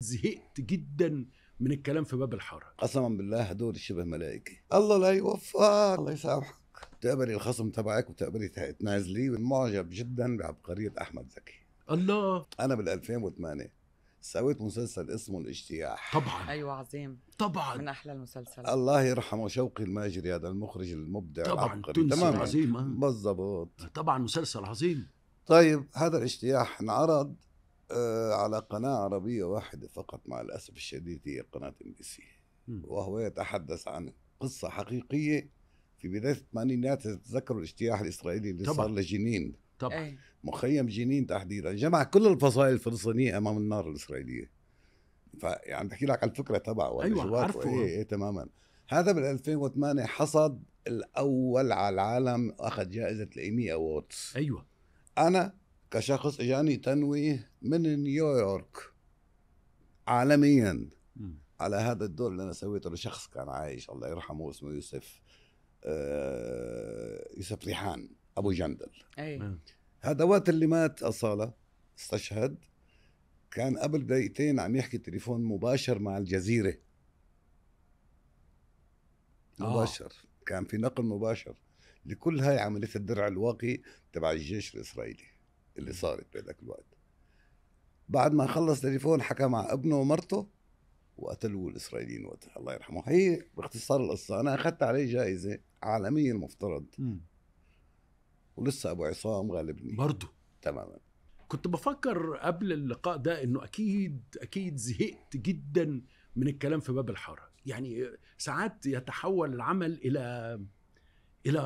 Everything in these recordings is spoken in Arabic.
زهقت جدا من الكلام في باب الحاره قسما بالله هدول شبه ملائكه الله لا يوفقك الله يسامحك تقبلي الخصم تبعك وتقبلي تنازلي معجب جدا بعبقريه احمد زكي الله انا بال 2008 سويت مسلسل اسمه الاجتياح طبعا ايوه عظيم طبعا من احلى المسلسلات الله يرحمه شوقي الماجري هذا المخرج المبدع طبعا تمام عظيم آه. بالضبط طبعا مسلسل عظيم طيب هذا الاجتياح انعرض آه، على قناة عربية واحدة فقط مع الأسف الشديد هي قناة ام بي سي وهو يتحدث عن قصة حقيقية في بداية الثمانينات تتذكروا الاجتياح الإسرائيلي اللي طبعا. صار لجنين طبعا إيه. مخيم جنين تحديدا جمع كل الفصائل الفلسطينية أمام النار الإسرائيلية فيعني بحكي لك على الفكرة تبعه أيوة عارفه إيه, إيه تماما هذا بال 2008 حصد الأول على العالم أخذ جائزة الإيمي أوردز أيوة أنا كشخص اجاني يعني تنويه من نيويورك عالميا على هذا الدور اللي انا سويته لشخص كان عايش الله يرحمه اسمه يوسف آه يوسف ريحان ابو جندل أي. هذا وقت اللي مات اصاله استشهد كان قبل دقيقتين عم يحكي تليفون مباشر مع الجزيره آه. مباشر آه. كان في نقل مباشر لكل هاي عمليه الدرع الواقي تبع الجيش الاسرائيلي اللي صارت بهذاك الوقت بعد ما خلص تليفون حكى مع ابنه ومرته وقتلوه الاسرائيليين وقتها الله يرحمه هي باختصار القصه انا اخذت عليه جائزه عالميه المفترض م. ولسه ابو عصام غالبني برضه تماما كنت بفكر قبل اللقاء ده انه اكيد اكيد زهقت جدا من الكلام في باب الحاره يعني ساعات يتحول العمل الى الى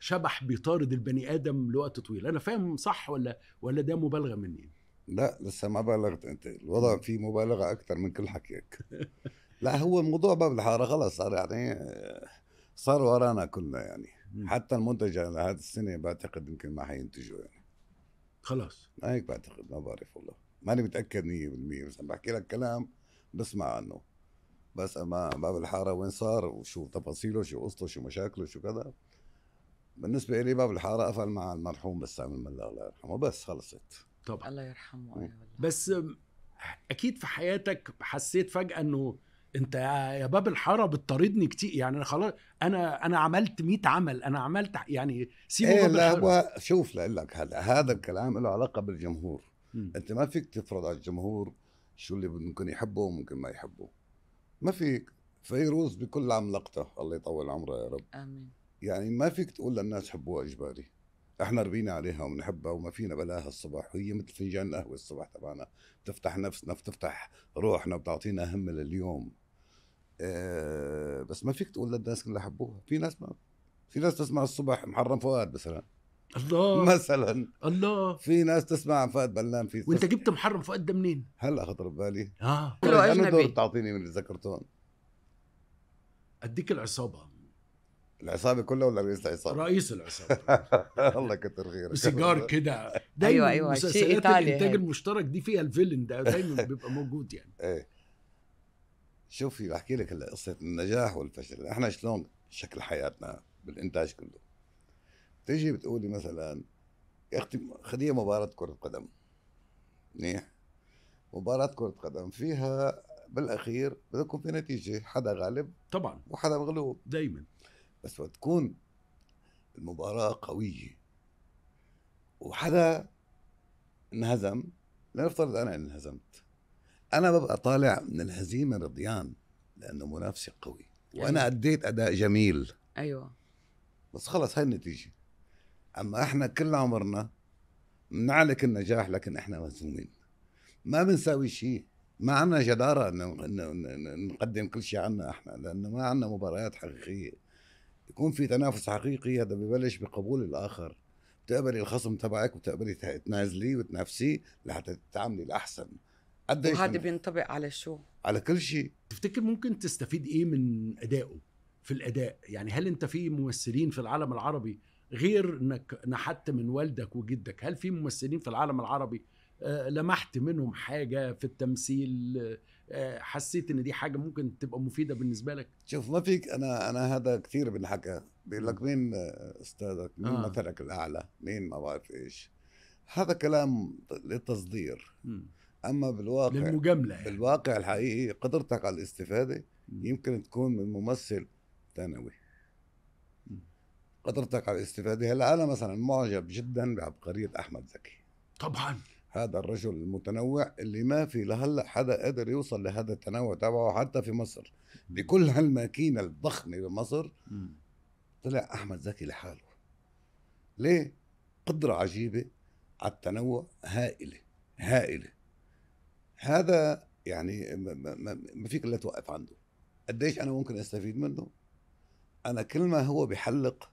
شبح بيطارد البني ادم لوقت طويل انا فاهم صح ولا ولا ده مبالغه مني لا لسه ما بلغت انت الوضع فيه مبالغه اكثر من كل حكيك لا هو الموضوع باب الحاره خلص صار يعني آه، صار ورانا كلنا يعني حتى المنتج لهذه السنه بعتقد يمكن ما حينتجوا يعني خلاص هيك بعتقد ما بعرف والله ماني متاكد 100% بس عم بحكي لك كلام بسمع عنه بس اما باب الحاره وين صار وشو تفاصيله شو قصته شو مشاكله شو كذا بالنسبه لي باب الحاره قفل مع المرحوم بسام الملا الله يرحمه بس خلصت طبعا الله يرحمه أيوة بس اكيد في حياتك حسيت فجاه انه انت يا باب الحاره بتطاردني كتير يعني انا خلاص انا انا عملت 100 عمل انا عملت يعني سيبوا إيه باب لا الحاره هو شوف لاقول لك هلا هذا الكلام له علاقه بالجمهور م. انت ما فيك تفرض على الجمهور شو اللي ممكن يحبه وممكن ما يحبه ما فيك فيروز بكل عملاقته الله يطول عمره يا رب امين يعني ما فيك تقول للناس حبوها اجباري احنا ربينا عليها وبنحبها وما فينا بلاها الصبح وهي مثل فنجان القهوه الصبح تبعنا بتفتح نفسنا بتفتح روحنا بتعطينا همه لليوم أه بس ما فيك تقول للناس كلها حبوها في ناس ما في ناس تسمع الصبح محرم فؤاد مثلا الله مثلا الله في ناس تسمع فؤاد بلان في وانت جبت محرم فؤاد ده منين؟ هلا خطر ببالي اه كله اجنبي دور بتعطيني من الزكرتون اديك العصابه العصابه كلها ولا رئيس العصابه؟ رئيس العصابه الله كتر خيرك سيجار كده أيوة، دايما أيوة أيوة. ايطالي يعني. الانتاج المشترك دي فيها الفيلن ده دايما بيبقى موجود يعني ايه شوفي بحكي لك هلا قصه النجاح والفشل احنا شلون شكل حياتنا بالانتاج كله تيجي بتقولي مثلا يا اختي خديها مباراه كره قدم منيح مباراه كره قدم فيها بالاخير بده يكون في نتيجه حدا غالب طبعا وحدا مغلوب دايما بس تكون المباراة قوية وحدا انهزم لنفترض انا انهزمت انا ببقى طالع من الهزيمة رضيان لانه منافسي قوي وانا اديت اداء جميل ايوه بس خلص هاي النتيجة اما احنا كل عمرنا بنعلك النجاح لكن احنا مهزومين ما بنساوي شيء ما عندنا جدارة انه نقدم كل شيء عنا احنا لانه ما عندنا مباريات حقيقية يكون في تنافس حقيقي هذا ببلش بقبول الاخر بتقبلي الخصم تبعك وتقبلي تنازليه وتنافسيه لحتى تتعاملي الاحسن قديش وهذا بينطبق على شو؟ على كل شيء تفتكر ممكن تستفيد ايه من ادائه في الاداء؟ يعني هل انت في ممثلين في العالم العربي غير انك نحت من والدك وجدك، هل في ممثلين في العالم العربي آه، لمحت منهم حاجه في التمثيل آه، آه، حسيت ان دي حاجه ممكن تبقى مفيده بالنسبه لك شوف ما فيك انا انا هذا كثير بنحكى بيقول لك مين آه، استاذك مين آه. مثلك الاعلى مين ما بعرف ايش هذا كلام للتصدير اما بالواقع للمجامله يعني. بالواقع الحقيقي قدرتك على الاستفاده م. يمكن تكون من ممثل ثانوي قدرتك على الاستفاده هلا انا مثلا معجب جدا بعبقريه احمد زكي طبعا هذا الرجل المتنوع اللي ما في لهلا حدا قادر يوصل لهذا التنوع تبعه حتى في مصر بكل هالماكينه الضخمه بمصر طلع احمد زكي لحاله ليه قدره عجيبه على التنوع هائله هائله هذا يعني ما فيك الا توقف عنده قديش انا ممكن استفيد منه انا كل ما هو بحلق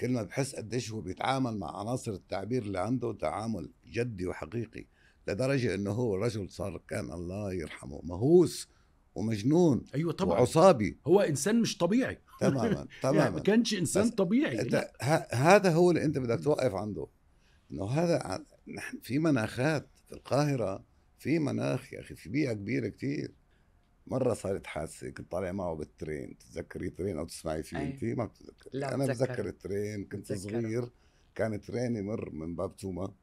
كل ما بحس قديش هو بيتعامل مع عناصر التعبير اللي عنده تعامل جدي وحقيقي لدرجه انه هو رجل صار كان الله يرحمه مهووس ومجنون ايوه طبعا وعصابي هو انسان مش طبيعي تماما يعني تماما يعني ما كانش انسان طبيعي هذا هو اللي انت بدك توقف عنده انه هذا نحن في مناخات في القاهره في مناخ يا اخي في بيئه كبيره كثير مره صارت حادثه كنت طالع معه بالترين تتذكري ترين او تسمعي فيه انت ما بتذكر لا انا بتذكر الترين كنت بتذكر. صغير كان ترين يمر من باب توما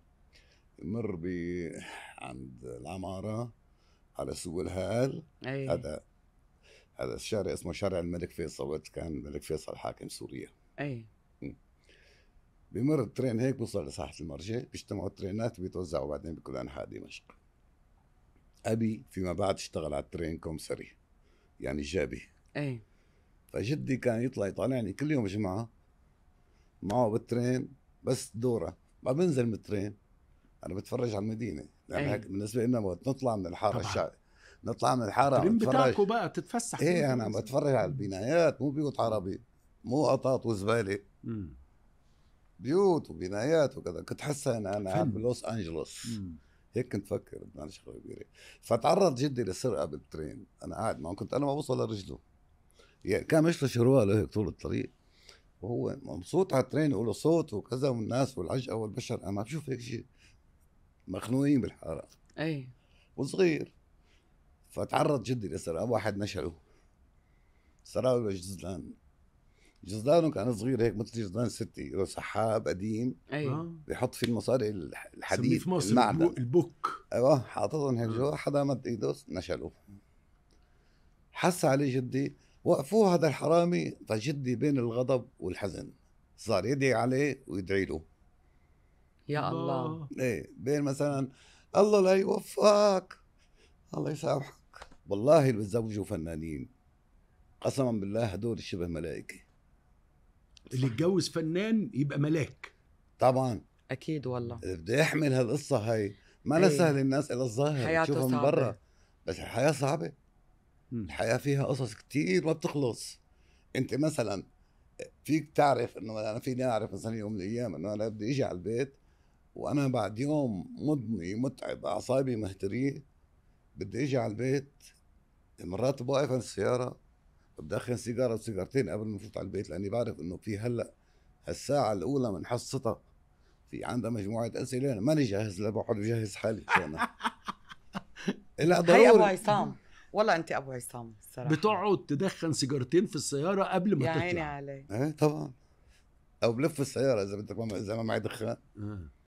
يمر ب عند العماره على سوق الهال هذا هذا الشارع اسمه شارع الملك فيصل وقت كان الملك فيصل حاكم سوريا اي بمر الترين هيك بوصل لساحه المرج بيجتمعوا الترينات بيتوزعوا بعدين بكل انحاء دمشق ابي فيما بعد اشتغل على الترين كومسري يعني جابي اي فجدي كان يطلع يطالعني كل يوم جمعه معه بالترين بس دوره ما بنزل من الترين انا بتفرج على المدينه لان هيك بالنسبه لنا وقت نطلع من الحاره الشعبي نطلع من الحاره عم بتفرج بقى بتتفسح ايه انا عم بتفرج على البنايات مو بيوت عربي مو قطاط وزباله بيوت وبنايات وكذا كنت حاسه انا انا بلوس انجلوس مم. هيك كنت فكر معلش خوي كبيرة فتعرض جدي لسرقه بالترين انا قاعد معه كنت انا ما بوصل لرجله يعني كان مش شروال هيك طول الطريق وهو مبسوط على الترين وله صوت وكذا والناس والعجقه والبشر انا ما بشوف هيك شيء مخنوقين بالحاره اي وصغير فتعرض جدي لسرقه واحد نشله سرقه بجزلان جزدانه كان صغير هيك مثل جزدان ستي له سحاب قديم ايوه آه. بيحط فيه المصاري الحديد في مصر المعدن البوك ايوه حاططهم هيك آه. جوا حدا مد ايده نشلوه حس عليه جدي وقفوه هذا الحرامي فجدي بين الغضب والحزن صار يدعي عليه ويدعي له يا الله ايه بين مثلا الله لا يوفقك الله يسامحك والله اللي بتزوجوا فنانين قسما بالله هدول شبه ملائكه اللي يتجوز فنان يبقى ملاك طبعا اكيد والله بده يحمل هالقصه هاي ما أيه. سهل الناس الى الظاهر تشوفها من برا بس الحياه صعبه الحياه فيها قصص كتير ما بتخلص انت مثلا فيك تعرف انه انا فيني اعرف مثلا يوم من الايام انه انا بدي اجي على البيت وانا بعد يوم مضني متعب اعصابي مهتريه بدي اجي على البيت مرات بوقف عند السياره بدخن سيجاره وسيجارتين قبل ما افوت على البيت لاني بعرف انه في هلا الساعه الاولى من حصتها في عندها مجموعه اسئله انا ماني جاهز لها بقعد بجهز حالي انا لا ضروري هي ابو عصام والله انت ابو عصام الصراحه بتقعد تدخن سيجارتين في السياره قبل ما يا تطلع يا عيني عليك ايه طبعا او بلف السياره اذا بدك اذا ما معي دخان آه.